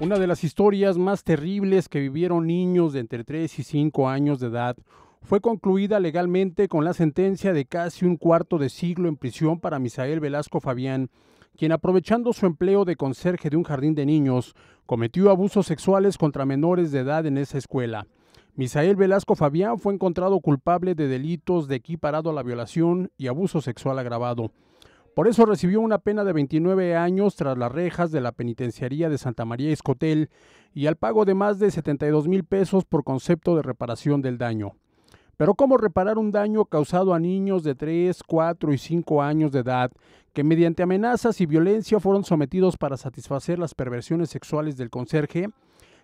Una de las historias más terribles que vivieron niños de entre 3 y 5 años de edad fue concluida legalmente con la sentencia de casi un cuarto de siglo en prisión para Misael Velasco Fabián, quien aprovechando su empleo de conserje de un jardín de niños, cometió abusos sexuales contra menores de edad en esa escuela. Misael Velasco Fabián fue encontrado culpable de delitos de equiparado a la violación y abuso sexual agravado. Por eso recibió una pena de 29 años tras las rejas de la penitenciaría de Santa María Escotel y al pago de más de 72 mil pesos por concepto de reparación del daño. Pero ¿cómo reparar un daño causado a niños de 3, 4 y 5 años de edad que mediante amenazas y violencia fueron sometidos para satisfacer las perversiones sexuales del conserje?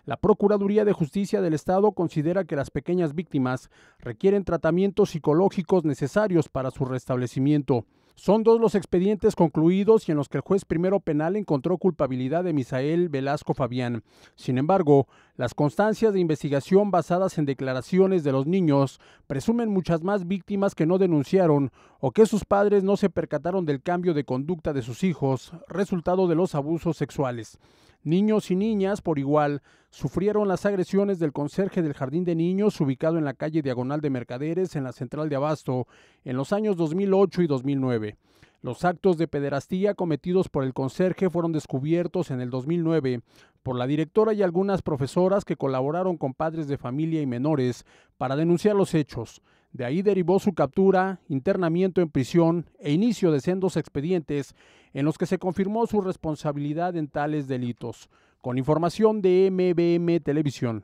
La Procuraduría de Justicia del Estado considera que las pequeñas víctimas requieren tratamientos psicológicos necesarios para su restablecimiento son dos los expedientes concluidos y en los que el juez primero penal encontró culpabilidad de Misael Velasco Fabián. Sin embargo, las constancias de investigación basadas en declaraciones de los niños presumen muchas más víctimas que no denunciaron o que sus padres no se percataron del cambio de conducta de sus hijos, resultado de los abusos sexuales. Niños y niñas, por igual, sufrieron las agresiones del conserje del Jardín de Niños ubicado en la calle Diagonal de Mercaderes en la Central de Abasto en los años 2008 y 2009. Los actos de pederastía cometidos por el conserje fueron descubiertos en el 2009 por la directora y algunas profesoras que colaboraron con padres de familia y menores para denunciar los hechos. De ahí derivó su captura, internamiento en prisión e inicio de sendos expedientes en los que se confirmó su responsabilidad en tales delitos. Con información de MBM Televisión.